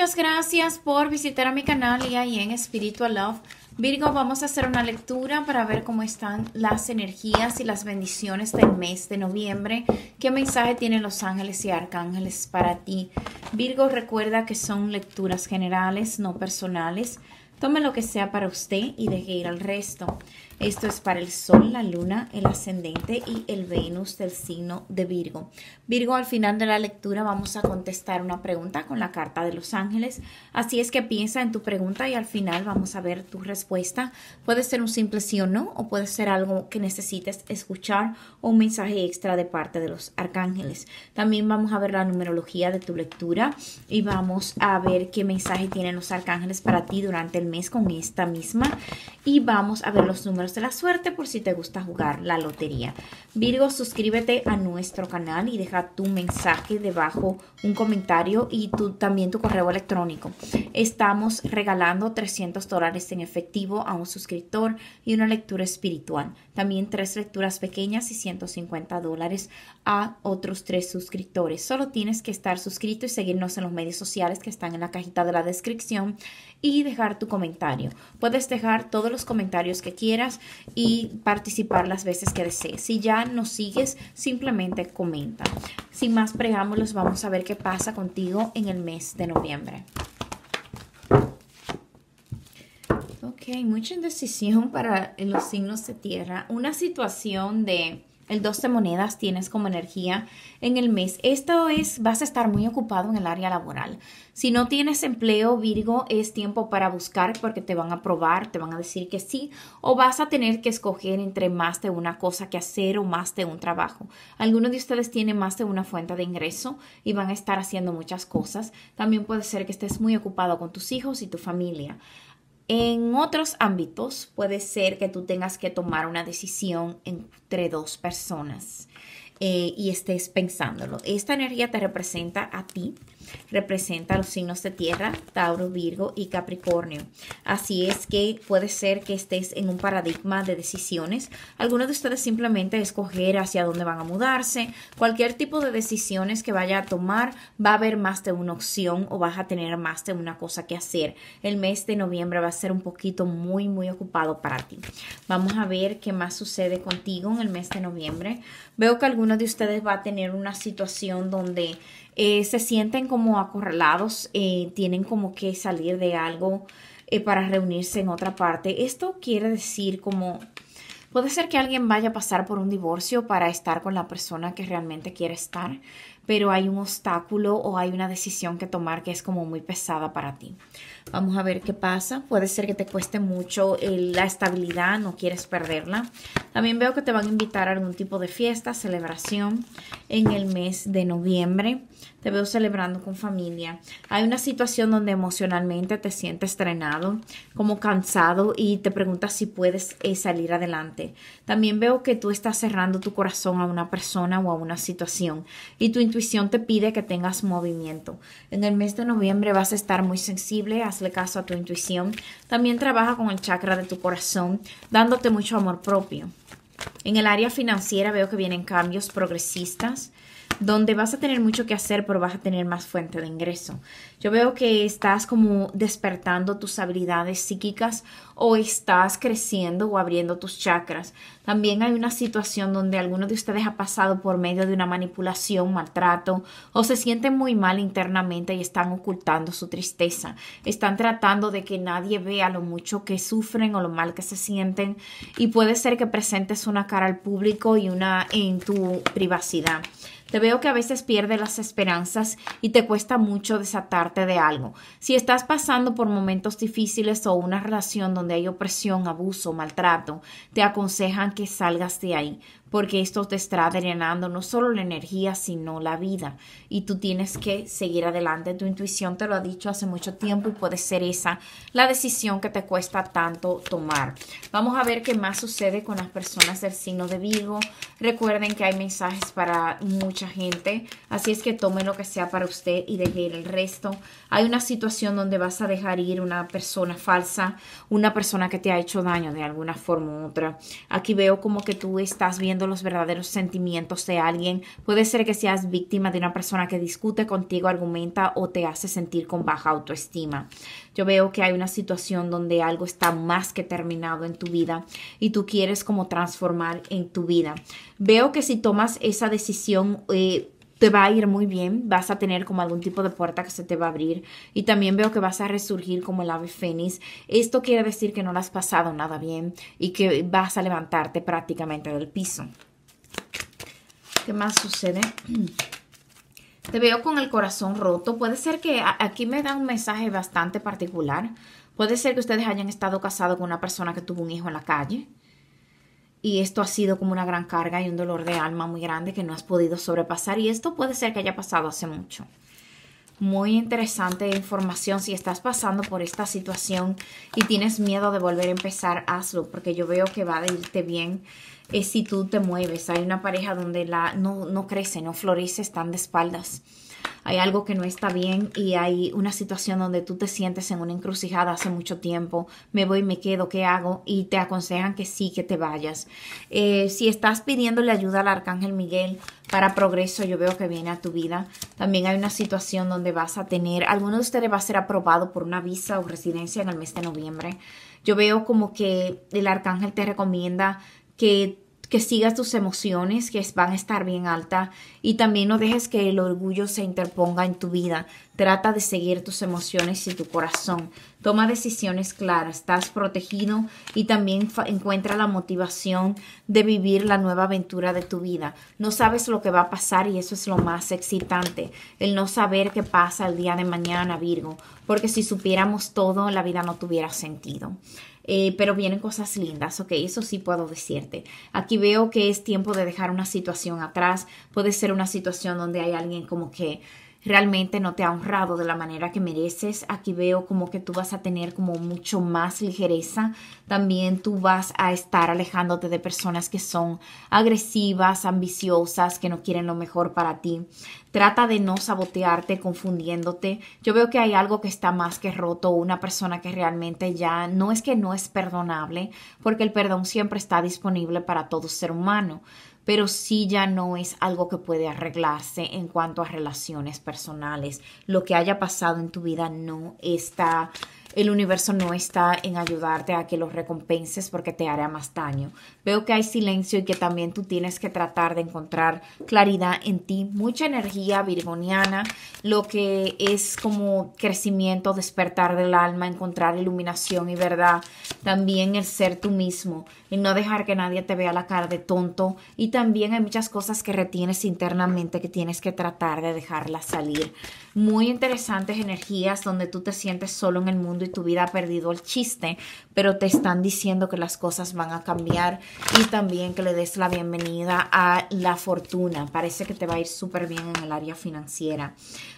Muchas gracias por visitar a mi canal y ahí en Spiritual Love. Virgo, vamos a hacer una lectura para ver cómo están las energías y las bendiciones del mes de noviembre. ¿Qué mensaje tienen los ángeles y arcángeles para ti? Virgo, recuerda que son lecturas generales, no personales. Tome lo que sea para usted y deje ir al resto. Esto es para el Sol, la Luna, el Ascendente y el Venus del signo de Virgo. Virgo, al final de la lectura vamos a contestar una pregunta con la carta de los ángeles. Así es que piensa en tu pregunta y al final vamos a ver tu respuesta. Puede ser un simple sí o no o puede ser algo que necesites escuchar o un mensaje extra de parte de los arcángeles. También vamos a ver la numerología de tu lectura y vamos a ver qué mensaje tienen los arcángeles para ti durante el mes con esta misma. Y vamos a ver los números de la suerte por si te gusta jugar la lotería. Virgo, suscríbete a nuestro canal y deja tu mensaje debajo, un comentario y tu, también tu correo electrónico. Estamos regalando 300 dólares en efectivo a un suscriptor y una lectura espiritual. También tres lecturas pequeñas y 150 dólares a otros tres suscriptores. Solo tienes que estar suscrito y seguirnos en los medios sociales que están en la cajita de la descripción y dejar tu comentario. Puedes dejar todos los comentarios que quieras y participar las veces que desees. Si ya no sigues, simplemente comenta. Sin más preámbulos, vamos a ver qué pasa contigo en el mes de noviembre. Ok, mucha indecisión para los signos de tierra. Una situación de el 12 monedas tienes como energía en el mes. Esto es, vas a estar muy ocupado en el área laboral. Si no tienes empleo, Virgo, es tiempo para buscar porque te van a probar, te van a decir que sí, o vas a tener que escoger entre más de una cosa que hacer o más de un trabajo. Algunos de ustedes tienen más de una fuente de ingreso y van a estar haciendo muchas cosas. También puede ser que estés muy ocupado con tus hijos y tu familia. En otros ámbitos puede ser que tú tengas que tomar una decisión entre dos personas eh, y estés pensándolo. Esta energía te representa a ti, representa los signos de tierra, Tauro, Virgo y Capricornio. Así es que puede ser que estés en un paradigma de decisiones. Algunos de ustedes simplemente escoger hacia dónde van a mudarse. Cualquier tipo de decisiones que vaya a tomar, va a haber más de una opción o vas a tener más de una cosa que hacer. El mes de noviembre va a ser un poquito muy, muy ocupado para ti. Vamos a ver qué más sucede contigo en el mes de noviembre. Veo que algunos de ustedes va a tener una situación donde eh, se sienten como acorralados, eh, tienen como que salir de algo eh, para reunirse en otra parte. Esto quiere decir como puede ser que alguien vaya a pasar por un divorcio para estar con la persona que realmente quiere estar, pero hay un obstáculo o hay una decisión que tomar que es como muy pesada para ti. Vamos a ver qué pasa. Puede ser que te cueste mucho eh, la estabilidad, no quieres perderla. También veo que te van a invitar a algún tipo de fiesta, celebración en el mes de noviembre. Te veo celebrando con familia. Hay una situación donde emocionalmente te sientes estrenado, como cansado y te preguntas si puedes eh, salir adelante. También veo que tú estás cerrando tu corazón a una persona o a una situación y tu intuición intuición te pide que tengas movimiento. En el mes de noviembre vas a estar muy sensible, hazle caso a tu intuición. También trabaja con el chakra de tu corazón, dándote mucho amor propio. En el área financiera veo que vienen cambios progresistas donde vas a tener mucho que hacer, pero vas a tener más fuente de ingreso. Yo veo que estás como despertando tus habilidades psíquicas o estás creciendo o abriendo tus chakras. También hay una situación donde alguno de ustedes ha pasado por medio de una manipulación, maltrato o se sienten muy mal internamente y están ocultando su tristeza. Están tratando de que nadie vea lo mucho que sufren o lo mal que se sienten y puede ser que presentes una cara al público y una en tu privacidad. Te veo que a veces pierdes las esperanzas y te cuesta mucho desatarte de algo. Si estás pasando por momentos difíciles o una relación donde hay opresión, abuso, maltrato, te aconsejan que salgas de ahí porque esto te está drenando no solo la energía, sino la vida. Y tú tienes que seguir adelante. Tu intuición te lo ha dicho hace mucho tiempo y puede ser esa la decisión que te cuesta tanto tomar. Vamos a ver qué más sucede con las personas del signo de Vigo. Recuerden que hay mensajes para mucha gente, así es que tome lo que sea para usted y deje el resto. Hay una situación donde vas a dejar ir una persona falsa, una persona que te ha hecho daño de alguna forma u otra. Aquí veo como que tú estás viendo los verdaderos sentimientos de alguien. Puede ser que seas víctima de una persona que discute contigo, argumenta o te hace sentir con baja autoestima. Yo veo que hay una situación donde algo está más que terminado en tu vida y tú quieres como transformar en tu vida. Veo que si tomas esa decisión, eh, te va a ir muy bien, vas a tener como algún tipo de puerta que se te va a abrir y también veo que vas a resurgir como el ave fénix. Esto quiere decir que no lo has pasado nada bien y que vas a levantarte prácticamente del piso. ¿Qué más sucede? Te veo con el corazón roto. Puede ser que aquí me da un mensaje bastante particular. Puede ser que ustedes hayan estado casados con una persona que tuvo un hijo en la calle y esto ha sido como una gran carga y un dolor de alma muy grande que no has podido sobrepasar y esto puede ser que haya pasado hace mucho. Muy interesante información si estás pasando por esta situación y tienes miedo de volver a empezar, hazlo porque yo veo que va a irte bien eh, si tú te mueves. Hay una pareja donde la, no, no crece, no florece, están de espaldas hay algo que no está bien y hay una situación donde tú te sientes en una encrucijada hace mucho tiempo, me voy, me quedo, ¿qué hago? Y te aconsejan que sí, que te vayas. Eh, si estás pidiéndole ayuda al Arcángel Miguel para progreso, yo veo que viene a tu vida. También hay una situación donde vas a tener, alguno de ustedes va a ser aprobado por una visa o residencia en el mes de noviembre. Yo veo como que el Arcángel te recomienda que que sigas tus emociones, que van a estar bien alta y también no dejes que el orgullo se interponga en tu vida. Trata de seguir tus emociones y tu corazón. Toma decisiones claras, estás protegido y también encuentra la motivación de vivir la nueva aventura de tu vida. No sabes lo que va a pasar y eso es lo más excitante, el no saber qué pasa el día de mañana, Virgo, porque si supiéramos todo, la vida no tuviera sentido. Eh, pero vienen cosas lindas, ok, eso sí puedo decirte. Aquí veo que es tiempo de dejar una situación atrás, puede ser una situación donde hay alguien como que realmente no te ha honrado de la manera que mereces. Aquí veo como que tú vas a tener como mucho más ligereza. También tú vas a estar alejándote de personas que son agresivas, ambiciosas, que no quieren lo mejor para ti. Trata de no sabotearte, confundiéndote. Yo veo que hay algo que está más que roto, una persona que realmente ya no es que no es perdonable, porque el perdón siempre está disponible para todo ser humano pero sí ya no es algo que puede arreglarse en cuanto a relaciones personales. Lo que haya pasado en tu vida no está el universo no está en ayudarte a que los recompenses porque te hará más daño. Veo que hay silencio y que también tú tienes que tratar de encontrar claridad en ti, mucha energía virgoniana, lo que es como crecimiento, despertar del alma, encontrar iluminación y verdad, también el ser tú mismo, Y no dejar que nadie te vea la cara de tonto y también hay muchas cosas que retienes internamente que tienes que tratar de dejarlas salir. Muy interesantes energías donde tú te sientes solo en el mundo y tu vida ha perdido el chiste, pero te están diciendo que las cosas van a cambiar y también que le des la bienvenida a la fortuna. Parece que te va a ir súper bien en el área financiera.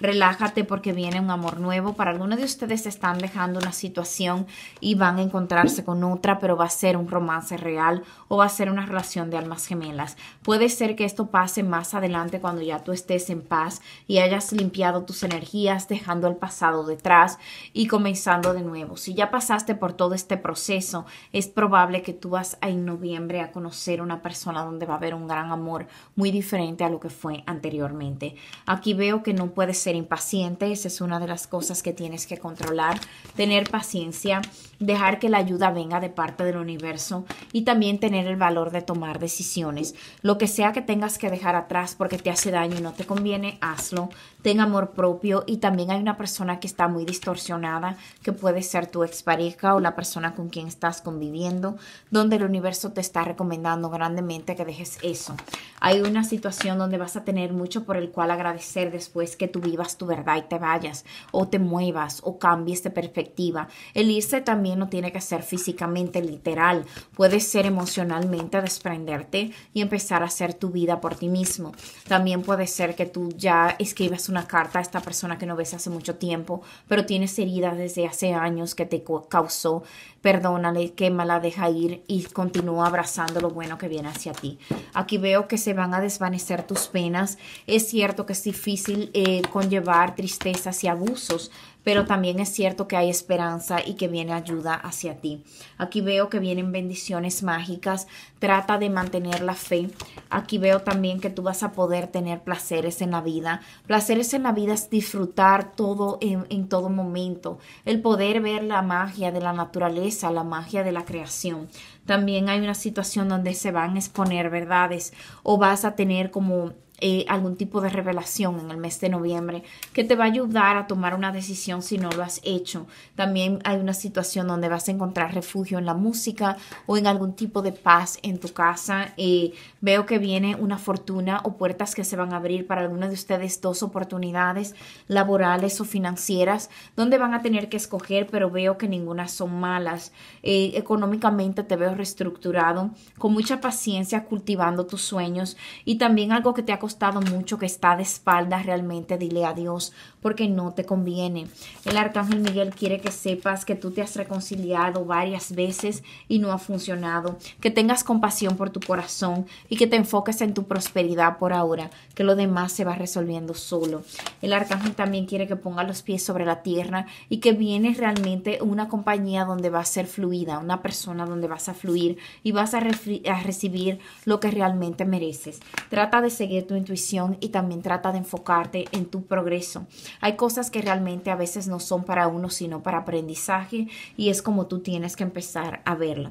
Relájate porque viene un amor nuevo. Para algunos de ustedes están dejando una situación y van a encontrarse con otra, pero va a ser un romance real o va a ser una relación de almas gemelas. Puede ser que esto pase más adelante cuando ya tú estés en paz y hayas limpiado tus energías, dejando el pasado detrás y comenzando de nuevo. Si ya pasaste por todo este proceso, es probable que tú vas en noviembre a conocer una persona donde va a haber un gran amor muy diferente a lo que fue anteriormente. Aquí veo que no puedes ser impaciente, esa es una de las cosas que tienes que controlar, tener paciencia dejar que la ayuda venga de parte del universo y también tener el valor de tomar decisiones. Lo que sea que tengas que dejar atrás porque te hace daño y no te conviene, hazlo. Ten amor propio y también hay una persona que está muy distorsionada, que puede ser tu expareja o la persona con quien estás conviviendo, donde el universo te está recomendando grandemente que dejes eso. Hay una situación donde vas a tener mucho por el cual agradecer después que tú vivas tu verdad y te vayas o te muevas o cambies de perspectiva. El irse también no tiene que ser físicamente literal, puede ser emocionalmente desprenderte y empezar a hacer tu vida por ti mismo. También puede ser que tú ya escribas una carta a esta persona que no ves hace mucho tiempo, pero tienes heridas desde hace años que te causó, perdónale, quémala, deja ir y continúa abrazando lo bueno que viene hacia ti. Aquí veo que se van a desvanecer tus penas. Es cierto que es difícil eh, conllevar tristezas y abusos, pero también es cierto que hay esperanza y que viene ayuda hacia ti. Aquí veo que vienen bendiciones mágicas, trata de mantener la fe. Aquí veo también que tú vas a poder tener placeres en la vida. Placeres en la vida es disfrutar todo en, en todo momento, el poder ver la magia de la naturaleza, la magia de la creación. También hay una situación donde se van a exponer verdades o vas a tener como eh, algún tipo de revelación en el mes de noviembre que te va a ayudar a tomar una decisión si no lo has hecho. También hay una situación donde vas a encontrar refugio en la música o en algún tipo de paz en tu casa. Eh, veo que viene una fortuna o puertas que se van a abrir para alguna de ustedes dos oportunidades laborales o financieras donde van a tener que escoger, pero veo que ninguna son malas. Eh, económicamente te veo reestructurado, con mucha paciencia cultivando tus sueños y también algo que te ha costado mucho, que está de espaldas, realmente dile adiós porque no te conviene. El arcángel Miguel quiere que sepas que tú te has reconciliado varias veces y no ha funcionado, que tengas compasión por tu corazón y que te enfoques en tu prosperidad por ahora, que lo demás se va resolviendo solo. El arcángel también quiere que ponga los pies sobre la tierra y que viene realmente una compañía donde va a ser fluida, una persona donde vas a fluir y vas a, recibir lo que realmente mereces. Trata de seguir tu intuición y también trata de enfocarte en tu progreso. Hay cosas que realmente a veces no son para uno, sino para aprendizaje y es como tú tienes que empezar a verlo.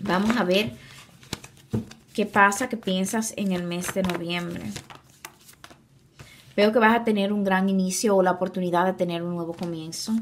Vamos a ver qué pasa, que piensas en el mes de noviembre. Veo que vas a tener un gran inicio o la oportunidad de tener un nuevo comienzo.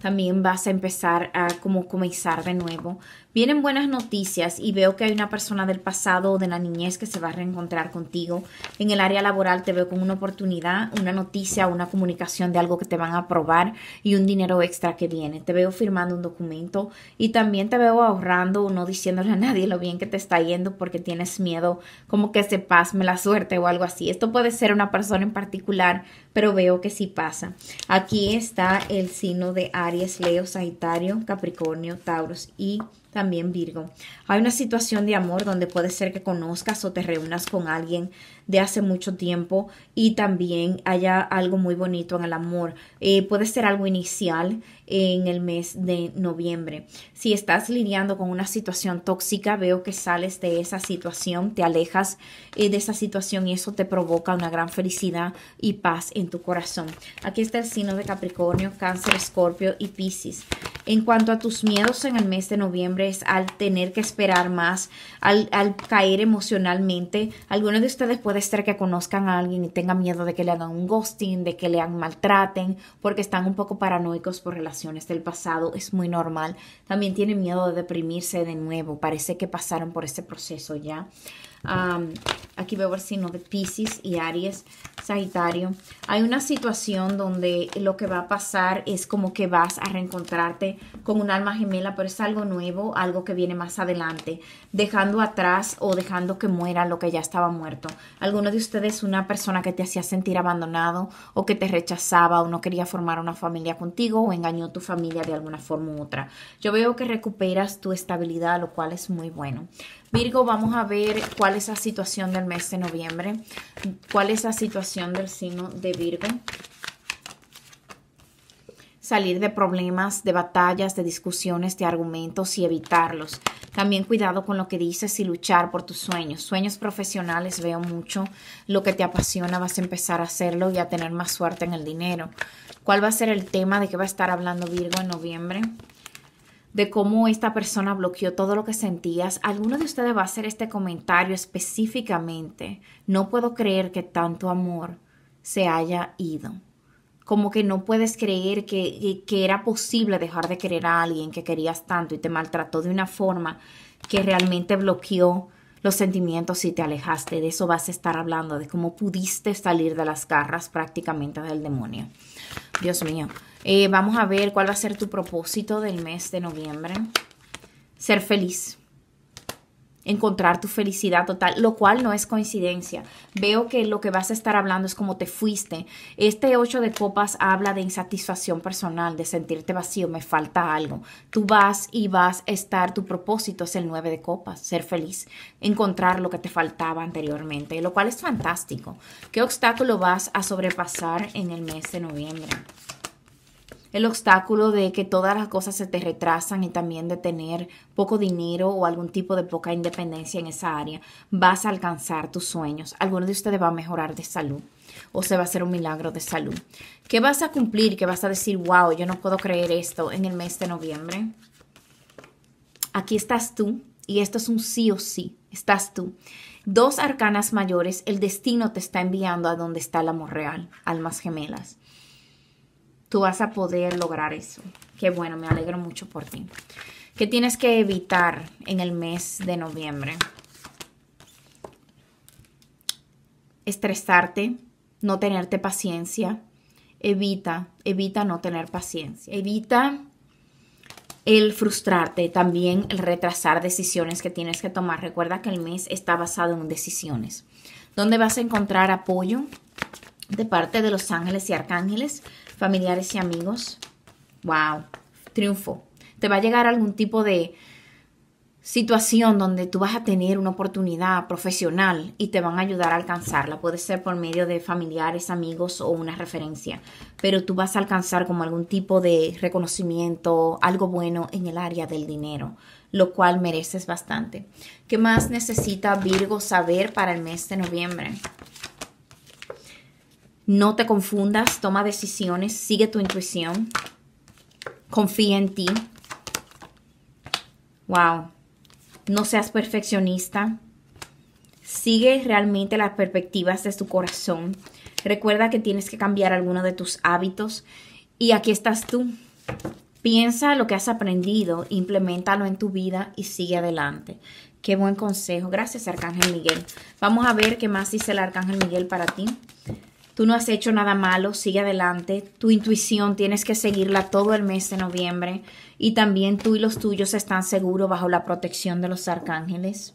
También vas a empezar a como comenzar de nuevo vienen buenas noticias y veo que hay una persona del pasado o de la niñez que se va a reencontrar contigo. En el área laboral te veo con una oportunidad, una noticia, una comunicación de algo que te van a aprobar y un dinero extra que viene. Te veo firmando un documento y también te veo ahorrando o no diciéndole a nadie lo bien que te está yendo porque tienes miedo como que se pasme la suerte o algo así. Esto puede ser una persona en particular, pero veo que sí pasa. Aquí está el signo de Aries, Leo, Sagitario, Capricornio, Tauros y también Virgo. Hay una situación de amor donde puede ser que conozcas o te reúnas con alguien de hace mucho tiempo y también haya algo muy bonito en el amor. Eh, puede ser algo inicial en el mes de noviembre. Si estás lidiando con una situación tóxica, veo que sales de esa situación, te alejas eh, de esa situación y eso te provoca una gran felicidad y paz en tu corazón. Aquí está el signo de Capricornio, Cáncer, Escorpio y Piscis. En cuanto a tus miedos en el mes de noviembre es al tener que esperar más, al, caer emocionalmente. Algunos de ustedes puede ser que conozcan a alguien y tengan miedo de que le hagan un ghosting, de que le maltraten, porque están un poco paranoicos por relaciones del pasado. Es muy normal. También tienen miedo de deprimirse de nuevo. Parece que pasaron por ese proceso ya aquí veo el signo de Pisces y Aries, Sagitario. Hay una situación donde lo que va a pasar es como que vas a reencontrarte con un alma gemela, pero es algo nuevo, algo que viene más adelante, dejando atrás o dejando que muera lo que ya estaba muerto. Alguno de ustedes una persona que te hacía sentir abandonado o que te rechazaba o no quería formar una familia contigo o engañó tu familia de alguna forma u otra. Yo veo que recuperas tu estabilidad, lo cual es muy bueno. Virgo, vamos a ver cuál es la situación del mes de noviembre, cuál es la situación del signo de Virgo. Salir de problemas, de batallas, de discusiones, de argumentos y evitarlos. También cuidado con lo que dices y luchar por tus sueños. Sueños profesionales veo mucho. Lo que te apasiona vas a empezar a hacerlo y a tener más suerte en el dinero. ¿Cuál va a ser el tema de qué va a estar hablando Virgo en noviembre? de cómo esta persona bloqueó todo lo que sentías. Alguno de ustedes va a hacer este comentario específicamente. No puedo creer que tanto amor se haya ido. Como que no puedes creer que, era posible dejar de querer a alguien que querías tanto y te maltrató de una forma que realmente bloqueó los sentimientos y te alejaste. De eso vas a estar hablando, de cómo pudiste salir de las garras prácticamente del demonio. Dios mío. Eh, vamos a ver cuál va a ser tu propósito del mes de noviembre. Ser feliz. Encontrar tu felicidad total, lo cual no es coincidencia. Veo que lo que vas a estar hablando es como te fuiste. Este 8 de copas habla de insatisfacción personal, de sentirte vacío, me falta algo. Tú vas y vas a estar, tu propósito es el 9 de copas, ser feliz, encontrar lo que te faltaba anteriormente, lo cual es fantástico. ¿Qué obstáculo vas a sobrepasar en el mes de noviembre? el obstáculo de que todas las cosas se te retrasan y también de tener poco dinero o algún tipo de poca independencia en esa área, vas a alcanzar tus sueños. Alguno de ustedes va a mejorar de salud o se va a hacer un milagro de salud. ¿Qué vas a cumplir? ¿Qué vas a decir, wow, yo no puedo creer esto en el mes de noviembre? Aquí estás tú y esto es un sí o sí, estás tú. Dos arcanas mayores, el destino te está enviando a donde está el amor real, almas gemelas tú vas a poder lograr eso. Qué bueno, me alegro mucho por ti. ¿Qué tienes que evitar en el mes de noviembre? Estresarte, no tenerte paciencia. Evita, evita no tener paciencia. Evita el frustrarte, también el retrasar decisiones que tienes que tomar. Recuerda que el mes está basado en decisiones. ¿Dónde vas a encontrar apoyo de parte de los ángeles y arcángeles? familiares y amigos. ¡Wow! Triunfo. Te va a llegar algún tipo de situación donde tú vas a tener una oportunidad profesional y te van a ayudar a alcanzarla. Puede ser por medio de familiares, amigos o una referencia, pero tú vas a alcanzar como algún tipo de reconocimiento, algo bueno en el área del dinero, lo cual mereces bastante. ¿Qué más necesita Virgo saber para el mes de noviembre? No te confundas, toma decisiones, sigue tu intuición, confía en ti. Wow, no seas perfeccionista, sigue realmente las perspectivas de tu corazón. Recuerda que tienes que cambiar alguno de tus hábitos y aquí estás tú. Piensa lo que has aprendido, implementalo en tu vida y sigue adelante. Qué buen consejo. Gracias, Arcángel Miguel. Vamos a ver qué más dice el Arcángel Miguel para ti. Tú no has hecho nada malo, sigue adelante. Tu intuición tienes que seguirla todo el mes de noviembre. Y también tú y los tuyos están seguros bajo la protección de los arcángeles.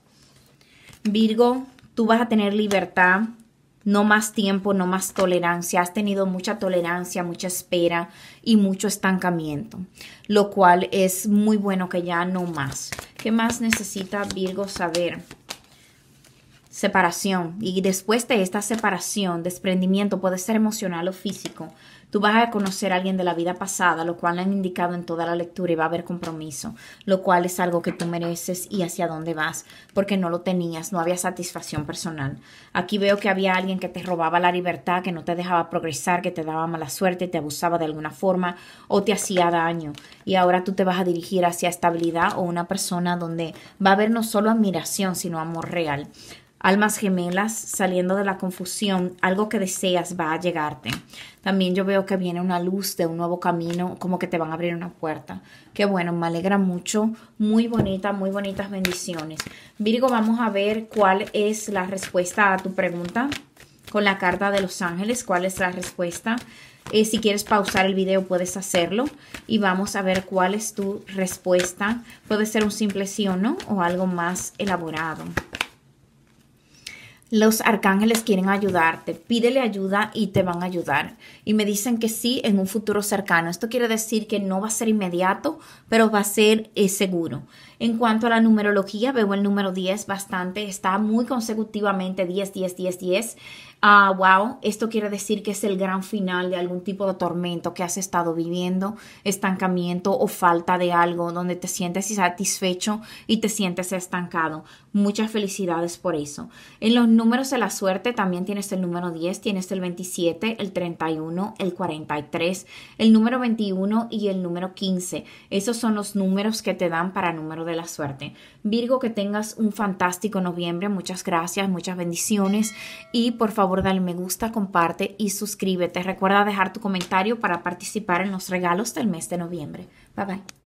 Virgo, tú vas a tener libertad, no más tiempo, no más tolerancia. Has tenido mucha tolerancia, mucha espera y mucho estancamiento, lo cual es muy bueno que ya no más. ¿Qué más necesita Virgo saber? separación y después de esta separación, desprendimiento puede ser emocional o físico. Tú vas a conocer a alguien de la vida pasada, lo cual han indicado en toda la lectura y va a haber compromiso, lo cual es algo que tú mereces y hacia dónde vas, porque no lo tenías, no había satisfacción personal. Aquí veo que había alguien que te robaba la libertad, que no te dejaba progresar, que te daba mala suerte, te abusaba de alguna forma o te hacía daño. Y ahora tú te vas a dirigir hacia estabilidad o una persona donde va a haber no solo admiración, sino amor real almas gemelas saliendo de la confusión, algo que deseas va a llegarte. También yo veo que viene una luz de un nuevo camino, como que te van a abrir una puerta. Qué bueno, me alegra mucho. Muy bonita, muy bonitas bendiciones. Virgo, vamos a ver cuál es la respuesta a tu pregunta con la carta de los ángeles, cuál es la respuesta. Eh, si quieres pausar el video puedes hacerlo y vamos a ver cuál es tu respuesta. Puede ser un simple sí o no o algo más elaborado los arcángeles quieren ayudarte, pídele ayuda y te van a ayudar. Y me dicen que sí en un futuro cercano. Esto quiere decir que no va a ser inmediato, pero va a ser eh, seguro. En cuanto a la numerología, veo el número 10 bastante, está muy consecutivamente 10, 10, 10, 10. Ah, wow, esto quiere decir que es el gran final de algún tipo de tormento que has estado viviendo, estancamiento o falta de algo donde te sientes insatisfecho y te sientes estancado. Muchas felicidades por eso. En los números de la suerte también tienes el número 10, tienes el 27, el 31, el 43, el número 21 y el número 15. Esos son los números que te dan para número de la suerte. Virgo, que tengas un fantástico noviembre. Muchas gracias, muchas bendiciones. Y por favor, dale me gusta, comparte y suscríbete. Recuerda dejar tu comentario para participar en los regalos del mes de noviembre. Bye bye.